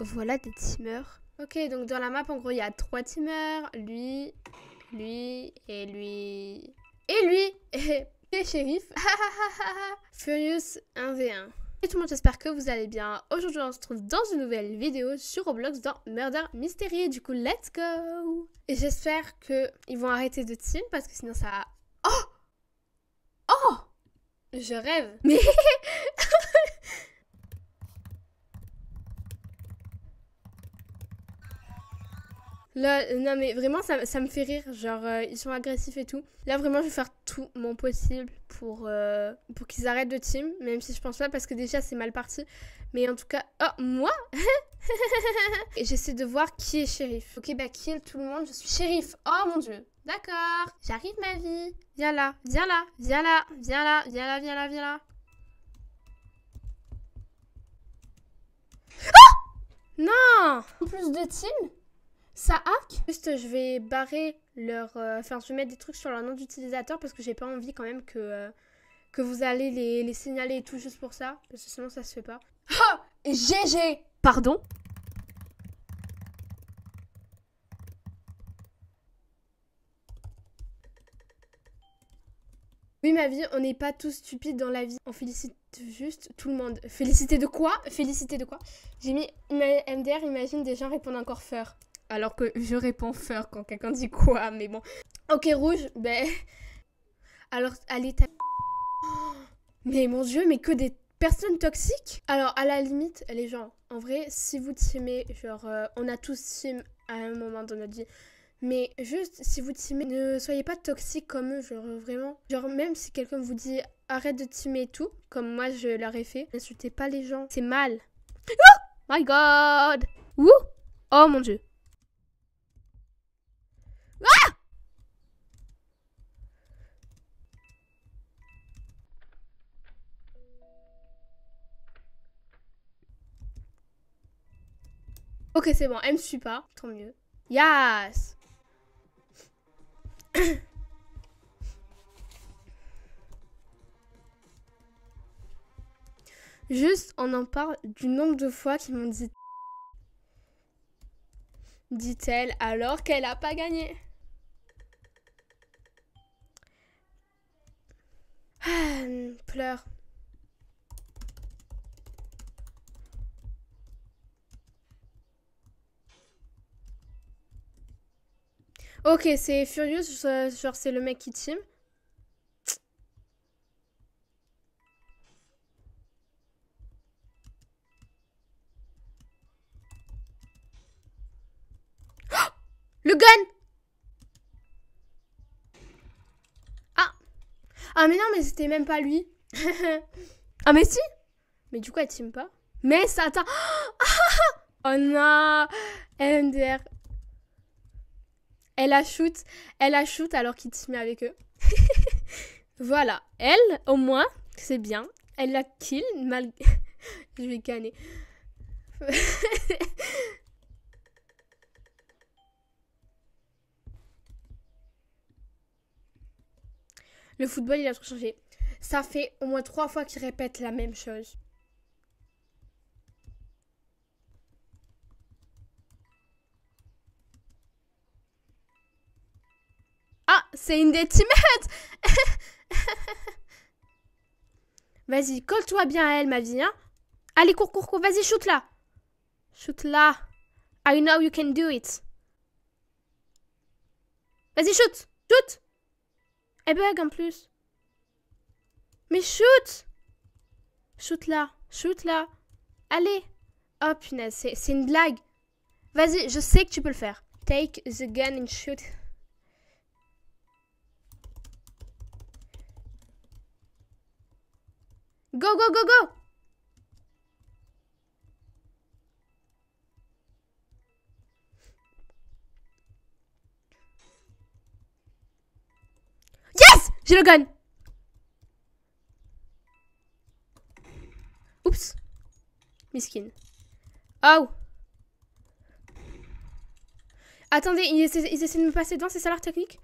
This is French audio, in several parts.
Voilà des teamers. Ok, donc dans la map, en gros, il y a trois teamers. Lui, lui et lui. Et lui Et, et shérif Furious 1v1. Et tout le monde, j'espère que vous allez bien. Aujourd'hui, on se trouve dans une nouvelle vidéo sur Roblox dans Murder Mystery. Du coup, let's go Et j'espère que ils vont arrêter de team parce que sinon ça... Oh Oh Je rêve Mais Là, non mais vraiment, ça, me fait rire. Genre, euh, ils sont agressifs et tout. Là, vraiment, je vais faire tout mon possible pour, euh, pour qu'ils arrêtent de team, même si je pense pas, parce que déjà, c'est mal parti. Mais en tout cas, oh, moi J'essaie de voir qui est shérif. Ok, bah, kill tout le monde, je suis shérif. Oh mon dieu, d'accord, j'arrive ma vie. Viens là, viens là, viens là, viens là, viens là, viens là, viens là. Ah! Non plus de team ça hack. Juste, je vais barrer leur. Euh, enfin, je vais mettre des trucs sur leur nom d'utilisateur parce que j'ai pas envie quand même que, euh, que vous allez les, les, signaler et tout juste pour ça. Parce que sinon, ça se fait pas. Ah GG Pardon Oui, ma vie, on n'est pas tous stupides dans la vie. On félicite juste tout le monde. Féliciter de quoi Féliciter de quoi J'ai mis MDR, imagine des gens répondent encore feur alors que je réponds fur quand quelqu'un dit quoi, mais bon. Ok, rouge, ben. Alors, à l'état. Mais mon dieu, mais que des personnes toxiques Alors, à la limite, les gens, en vrai, si vous teamez, genre, euh, on a tous team à un moment dans notre vie. Mais juste, si vous teamez, ne soyez pas toxique comme eux, genre vraiment. Genre, même si quelqu'un vous dit arrête de teamer et tout, comme moi je l'aurais fait, n'insultez pas les gens, c'est mal. Oh my god! Oh mon dieu! Ok, c'est bon, elle me suit pas. Tant mieux. Yes Juste, on en parle du nombre de fois qu'ils m'ont dit dit-elle alors qu'elle n'a pas gagné. Ah, hmm, pleure. Ok, c'est Furious, genre c'est le mec qui team. le gun Ah Ah mais non, mais c'était même pas lui. ah mais si Mais du coup, elle team pas. Mais ça attend ah, ah, ah, Oh non MDR elle a shoot, elle a shoot alors qu'il se met avec eux. voilà, elle, au moins, c'est bien. Elle la kill, mal... Je vais canner. Le football, il a trop changé. Ça fait au moins trois fois qu'il répète la même chose. c'est une des Vas-y, colle-toi bien à elle, ma vie, hein. Allez, cours, cours, cours, vas-y, shoot là Shoot là I know you can do it Vas-y, shoot Shoot Et bug en plus Mais shoot Shoot là Shoot là Allez Oh punaise, c'est une blague Vas-y, je sais que tu peux le faire. Take the gun and shoot Go, go, go, go Yes J'ai le gun Oups Miskin. Oh Attendez, ils essaient, de me passer devant. c'est ça leur technique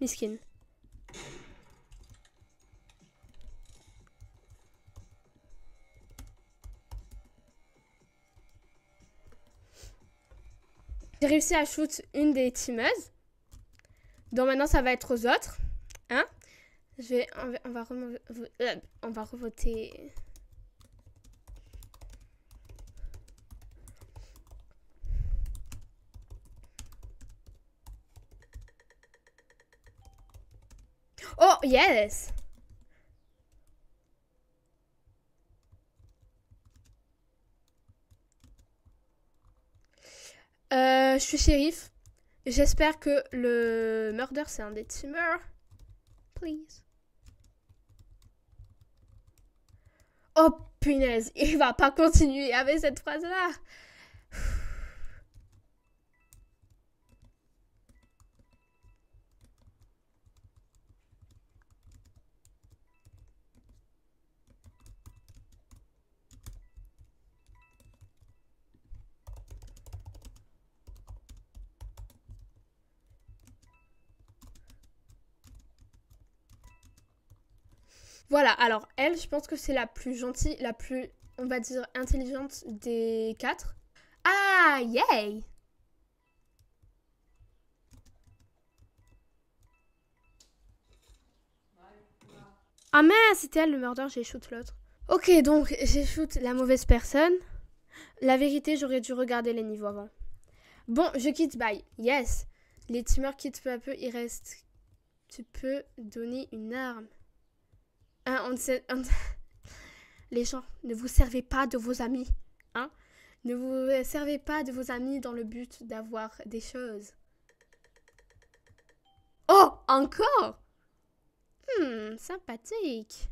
Miskin. J'ai réussi à shoot une des teamuses. Donc maintenant, ça va être aux autres. Hein Je vais, on, va, on va euh, revoter. Oh, yes Euh, je suis shérif. J'espère que le murder, c'est un des Please. Oh punaise, il va pas continuer avec cette phrase-là. Voilà, alors elle, je pense que c'est la plus gentille, la plus, on va dire, intelligente des quatre. Ah, yay Ah mais c'était elle le murder, j'ai shoot l'autre. Ok, donc j'ai shoot la mauvaise personne. La vérité, j'aurais dû regarder les niveaux avant. Bon, je quitte, bye. Yes. Les tumeurs quittent peu à peu, il reste... Tu peux donner une arme. Hein, on Les gens, ne vous servez pas de vos amis. Hein. ne vous servez pas de vos amis dans le but d'avoir des choses. Oh, encore Hmm, sympathique.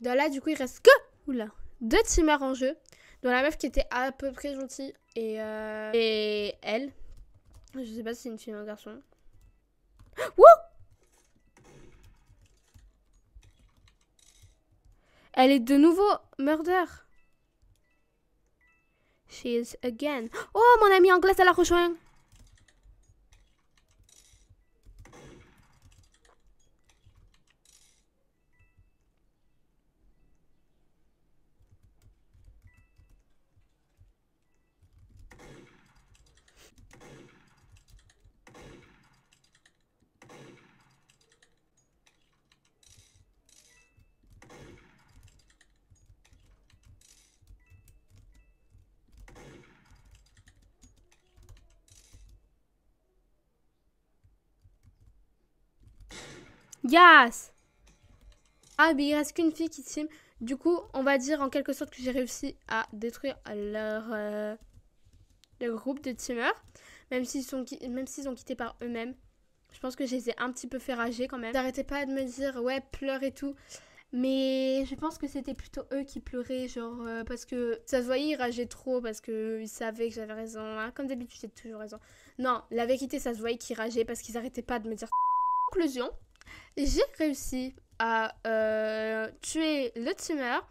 Donc là, du coup, il reste que oula, deux teamers en jeu. Dans la meuf qui était à peu près gentille et, euh, et elle. Je sais pas si c'est une fille ou un garçon. Wouh Elle est de nouveau murder. She is again. Oh, mon ami anglaise, elle a rejoint. Yes Ah, mais il reste qu'une fille qui team. Du coup, on va dire en quelque sorte que j'ai réussi à détruire leur, euh, le groupe de teamers. Même s'ils ont, ont quitté par eux-mêmes. Je pense que je les ai un petit peu fait rager quand même. n'arrêtaient pas de me dire, ouais, pleure et tout. Mais je pense que c'était plutôt eux qui pleuraient, genre, euh, parce que ça se voyait, ils rageaient trop, parce qu'ils savaient que j'avais raison. Hein. Comme d'habitude, j'ai toujours raison. Non, la vérité, ça se voyait qu'ils rageaient parce qu'ils arrêtaient pas de me dire. Conclusion, j'ai réussi à euh, tuer le tumeur,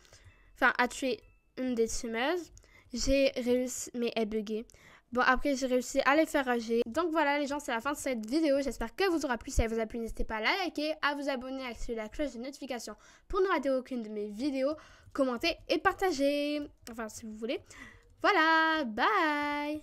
enfin à tuer une des tumeurs. J'ai réussi, mais elle buggait. Bon, après, j'ai réussi à les faire rager. Donc voilà, les gens, c'est la fin de cette vidéo. J'espère que vous aura plu. Si elle vous a plu, n'hésitez pas à liker, à vous abonner, à activer la cloche de notification pour ne rater aucune de mes vidéos. Commenter et partager Enfin, si vous voulez. Voilà, bye